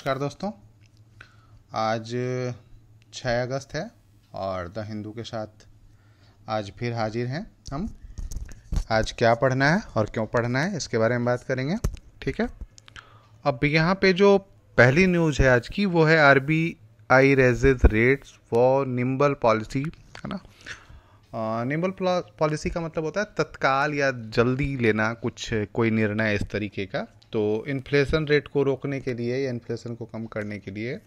नमस्कार दोस्तों आज 6 अगस्त है और द हिंदू के साथ आज फिर हाजिर हैं हम आज क्या पढ़ना है और क्यों पढ़ना है इसके बारे में बात करेंगे ठीक है अब यहाँ पे जो पहली न्यूज़ है आज की वो है R B I raises rates for nimble policy है ना निम्बल पॉलिसी का मतलब होता है तत्काल या जल्दी लेना कुछ कोई निर्णय इस तरीके का तो इन्फ्लेशन रेट को रोकने के लिए या इन्फ्लेशन को कम करने के लिए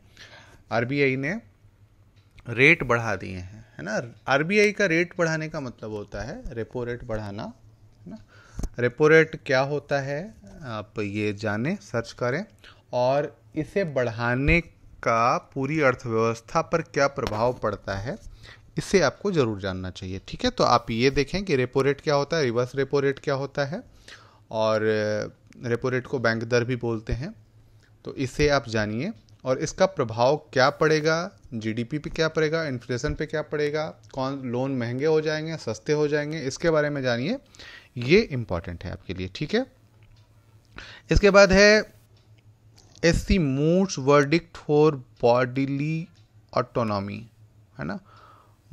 आर ने रेट बढ़ा दिए हैं है ना आर का रेट बढ़ाने का मतलब होता है रेपो रेट बढ़ाना है ना रेपो रेट क्या होता है आप ये जानें सर्च करें और इसे बढ़ाने का पूरी अर्थव्यवस्था पर क्या प्रभाव पड़ता है इसे आपको ज़रूर जानना चाहिए ठीक है तो आप ये देखें कि रेपो रेट क्या होता है रिवर्स रेपो रेट क्या होता है और रेपो रेट को बैंक दर भी बोलते हैं तो इसे आप जानिए और इसका प्रभाव क्या पड़ेगा जीडीपी पे क्या पड़ेगा इन्फ्लेशन पे क्या पड़ेगा कौन लोन महंगे हो जाएंगे सस्ते हो जाएंगे इसके बारे में जानिए ये इम्पॉर्टेंट है आपके लिए ठीक है इसके बाद है S C moods verdict for bodily autonomy है ना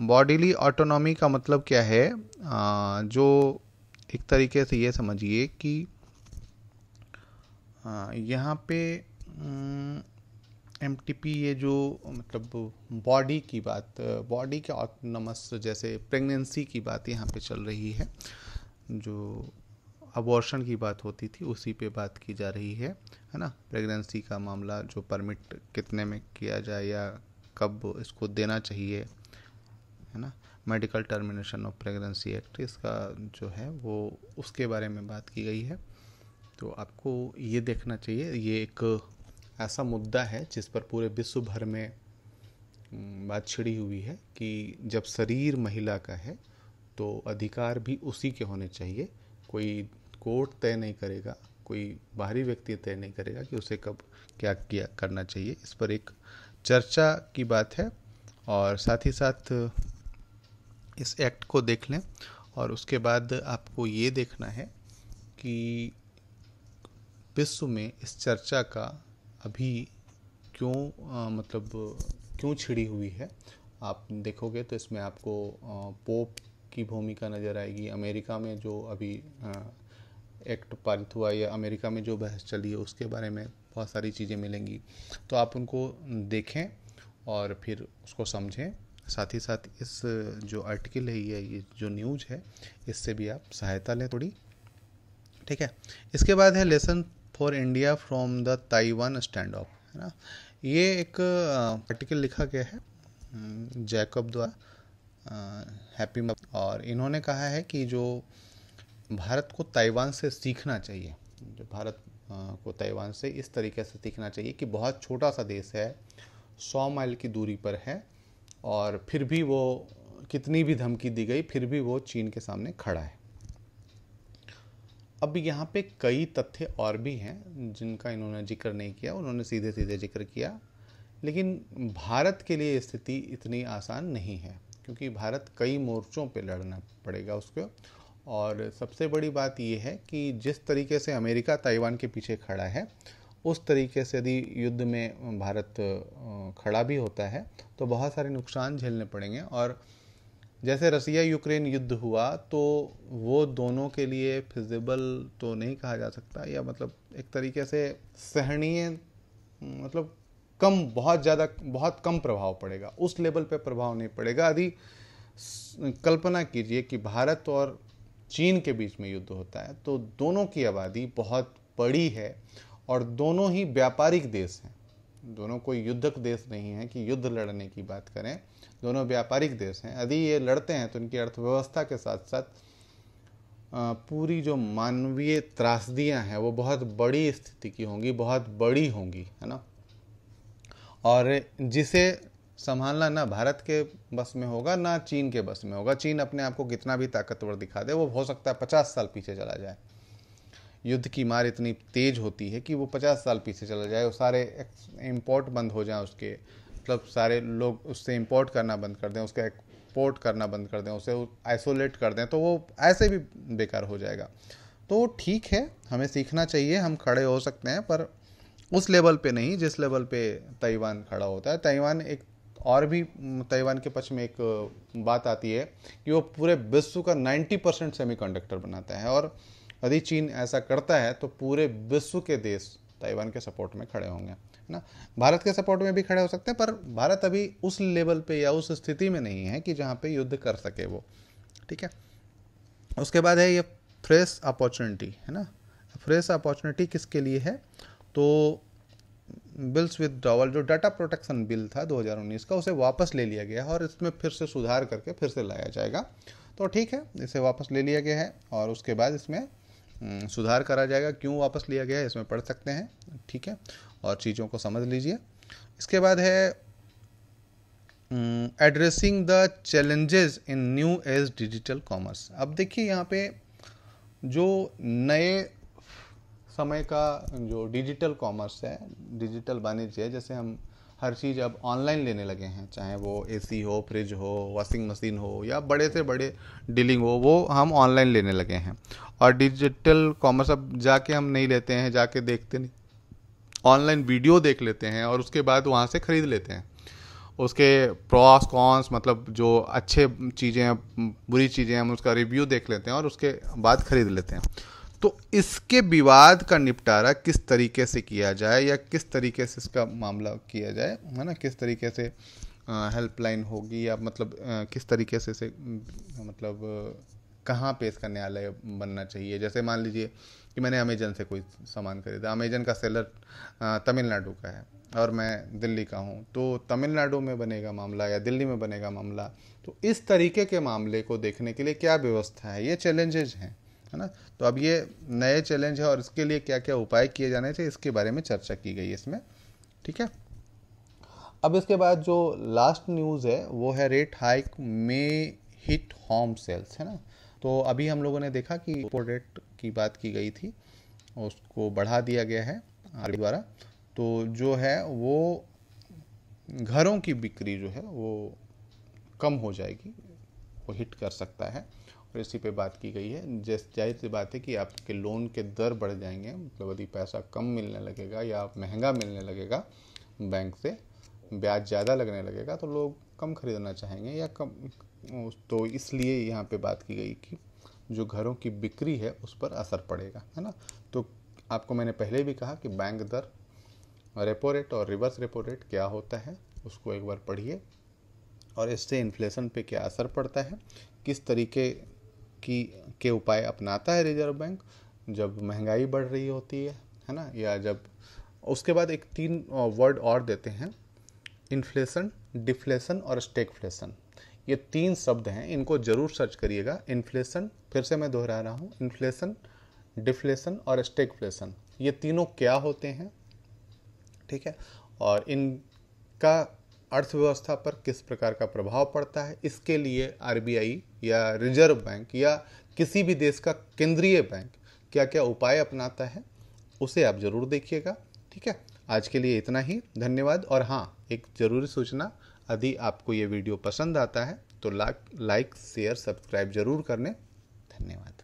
बॉडीली ऑटोनॉमी का मतलब क्या है आ, जो एक तरीके से ये समझिए कि हाँ, यहाँ पे एम ये जो मतलब बॉडी की बात बॉडी के ऑटोनमस जैसे प्रेगनेंसी की बात यहाँ पे चल रही है जो अबॉर्शन की बात होती थी उसी पे बात की जा रही है है ना प्रेगनेंसी का मामला जो परमिट कितने में किया जाए या कब इसको देना चाहिए है ना medical termination of pregnancy act इसका जो है वो उसके बारे में बात की गई है तो आपको ये देखना चाहिए ये एक ऐसा मुद्दा है जिस पर पूरे विश्व भर में हम्म, बात छिड़ी हुई है कि जब शरीर महिला का है तो अधिकार भी उसी के होने चाहिए कोई कोर्ट तय नहीं करेगा कोई बाहरी व्यक्ति तय नहीं करेगा कि उसे कब क्या किया करना चाहिए इस पर एक चर्चा की बात है और साथ ही साथ इस एक्ट को देख लें और उसके बाद आपको ये देखना है कि विश्व में इस चर्चा का अभी क्यों आ, मतलब क्यों छिड़ी हुई है आप देखोगे तो इसमें आपको पोप की भूमिका नज़र आएगी अमेरिका में जो अभी आ, एक्ट पारित हुआ या अमेरिका में जो बहस चली है उसके बारे में बहुत सारी चीज़ें मिलेंगी तो आप उनको देखें और फिर उसको समझें साथ ही साथ इस जो आर्टिकल है ये जो न्यूज है इससे भी आप सहायता लें थोड़ी ठीक है इसके बाद है lesson for India from the Taiwan stand off है ना ये एक आर्टिकल लिखा गया है जैकब द्वारा हैप्पी और इन्होंने कहा है कि जो भारत को ताइवान से सीखना चाहिए जो भारत को ताइवान से इस तरीके से सीखना चाहिए कि बहुत छोटा सा देश है सौ माइल की दूरी पर है और फिर भी वो कितनी भी धमकी दी गई फिर भी वो चीन के सामने खड़ा है अब यहाँ पे कई तथ्य और भी हैं जिनका इन्होंने जिक्र नहीं किया उन्होंने सीधे सीधे जिक्र किया लेकिन भारत के लिए स्थिति इतनी आसान नहीं है क्योंकि भारत कई मोर्चों पे लड़ना पड़ेगा उसको और सबसे बड़ी बात यह है कि जिस तरीके से अमेरिका ताइवान के पीछे खड़ा है उस तरीके से यदि युद्ध में भारत खड़ा भी होता है तो बहुत सारे नुकसान झेलने पड़ेंगे और जैसे रसिया यूक्रेन युद्ध हुआ तो वो दोनों के लिए फिजिबल तो नहीं कहा जा सकता या मतलब एक तरीके से सहनीय मतलब कम बहुत ज़्यादा बहुत कम प्रभाव पड़ेगा उस लेवल पे प्रभाव नहीं पड़ेगा यदि कल्पना कीजिए कि भारत और चीन के बीच में युद्ध होता है तो दोनों की आबादी बहुत बड़ी है और दोनों ही व्यापारिक देश हैं दोनों कोई युद्धक देश नहीं है कि युद्ध लड़ने की बात करें दोनों व्यापारिक देश हैं यदि ये लड़ते हैं तो इनकी अर्थव्यवस्था के साथ साथ पूरी जो मानवीय त्रासदियाँ हैं वो बहुत बड़ी स्थिति की होंगी बहुत बड़ी होंगी है ना और जिसे संभालना ना भारत के बस में होगा ना चीन के बस में होगा चीन अपने आप को कितना भी ताकतवर दिखा दे वो हो सकता है पचास साल पीछे चला जाए युद्ध की मार इतनी तेज़ होती है कि वो पचास साल पीछे चला जाए वो सारे इम्पोर्ट बंद हो जाए उसके मतलब सारे लोग उससे इम्पोर्ट करना बंद कर दें उसका एक्सपोर्ट करना बंद कर दें उसे आइसोलेट कर दें तो वो ऐसे भी बेकार हो जाएगा तो ठीक है हमें सीखना चाहिए हम खड़े हो सकते हैं पर उस लेवल पे नहीं जिस लेवल पे ताइवान खड़ा होता है ताइवान एक और भी ताइवान के पक्ष में एक बात आती है कि वो पूरे विश्व का 90 परसेंट सेमी बनाता है और यदि चीन ऐसा करता है तो पूरे विश्व के देश ताइवान के सपोर्ट में खड़े होंगे है ना भारत के सपोर्ट में भी खड़े हो सकते हैं पर भारत अभी उस लेवल पे या उस स्थिति में नहीं है कि जहाँ पे युद्ध कर सके वो ठीक है उसके बाद है ये फ्रेश अपॉर्चुनिटी है ना फ्रेश अपॉर्चुनिटी किसके लिए है तो बिल्स विदड्रॉवल जो डाटा प्रोटेक्शन बिल था 2019 का उसे वापस ले लिया गया है और इसमें फिर से सुधार करके फिर से लाया जाएगा तो ठीक है इसे वापस ले लिया गया है और उसके बाद इसमें हम्म, सुधार करा जाएगा क्यों वापस लिया गया है इसमें पढ़ सकते हैं ठीक है और चीज़ों को समझ लीजिए इसके बाद है addressing the challenges in new age digital commerce अब देखिए यहाँ पे जो नए समय का जो डिजिटल कॉमर्स है डिजिटल वाणिज्य है जैसे हम हर चीज़ अब ऑनलाइन लेने लगे हैं चाहे वो एसी हो फ्रिज हो वॉशिंग मशीन हो या बड़े से बड़े डीलिंग हो वो हम ऑनलाइन लेने लगे हैं और डिजिटल कॉमर्स अब जाके हम नहीं लेते हैं जाके देखते नहीं ऑनलाइन वीडियो देख लेते हैं और उसके बाद वहाँ से ख़रीद लेते हैं उसके प्रॉस कॉन्स मतलब जो अच्छे चीज़ें बुरी चीज़ें हम उसका रिव्यू देख लेते हैं और उसके बाद ख़रीद लेते हैं तो इसके विवाद का निपटारा किस तरीके से किया जाए या किस तरीके से इसका मामला किया जाए है ना किस तरीके से हेल्पलाइन होगी या मतलब आ, किस तरीके से इसे मतलब कहाँ पे इसका न्यायालय बनना चाहिए जैसे मान लीजिए कि मैंने अमेजन से कोई सामान खरीदा अमेजन का सेलर तमिलनाडु का है और मैं दिल्ली का हूँ तो तमिलनाडु में बनेगा मामला या दिल्ली में बनेगा मामला तो इस तरीके के मामले को देखने के लिए क्या व्यवस्था है ये चैलेंजेज हैं है ना तो अब ये नए चैलेंज है और इसके लिए क्या क्या उपाय किए जाने चाहिए इसके बारे में चर्चा की गई है इसमें ठीक है अब इसके बाद जो लास्ट न्यूज़ है वो है rate hike may hit home sales है ना तो अभी हम लोगों ने देखा कि रेट की बात की गई थी उसको बढ़ा दिया गया है आर द्वारा तो जो है वो घरों की बिक्री जो है वो कम हो जाएगी वो हिट कर सकता है इसी पे बात की गई है जिस जाहिर सी बात है कि आपके लोन के दर बढ़ जाएंगे मतलब यदि पैसा कम मिलने लगेगा या महंगा मिलने लगेगा बैंक से ब्याज ज़्यादा लगने लगेगा तो लोग कम खरीदना चाहेंगे या कम तो इसलिए यहाँ पे बात की गई कि जो घरों की बिक्री है उस पर असर पड़ेगा है ना तो आपको मैंने पहले भी कहा कि बैंक दर रेपो रेट और रिवर्स रेपो रेट क्या होता है उसको एक बार पढ़िए और इससे इन्फ्लेशन पे क्या असर पड़ता है किस तरीके की के उपाय अपनाता है रिजर्व बैंक जब महंगाई बढ़ रही होती है है ना या जब उसके बाद एक तीन वर्ड और देते हैं इन्फ्लेशन डिफ्लेशन और स्टेकफ्लेशन ये तीन शब्द हैं इनको ज़रूर सर्च करिएगा इन्फ्लेशन फिर से मैं दोहरा रहा हूँ इन्फ्लेशन डिफ्लेशन और स्टेकफ्लेशन ये तीनों क्या होते हैं ठीक है और इनका अर्थव्यवस्था पर किस प्रकार का प्रभाव पड़ता है इसके लिए आर या रिजर्व बैंक या किसी भी देश का केंद्रीय बैंक क्या क्या उपाय अपनाता है उसे आप ज़रूर देखिएगा ठीक है आज के लिए इतना ही धन्यवाद और हाँ एक ज़रूरी सूचना यदि आपको ये वीडियो पसंद आता है तो लाइक शेयर सब्सक्राइब ज़रूर करने धन्यवाद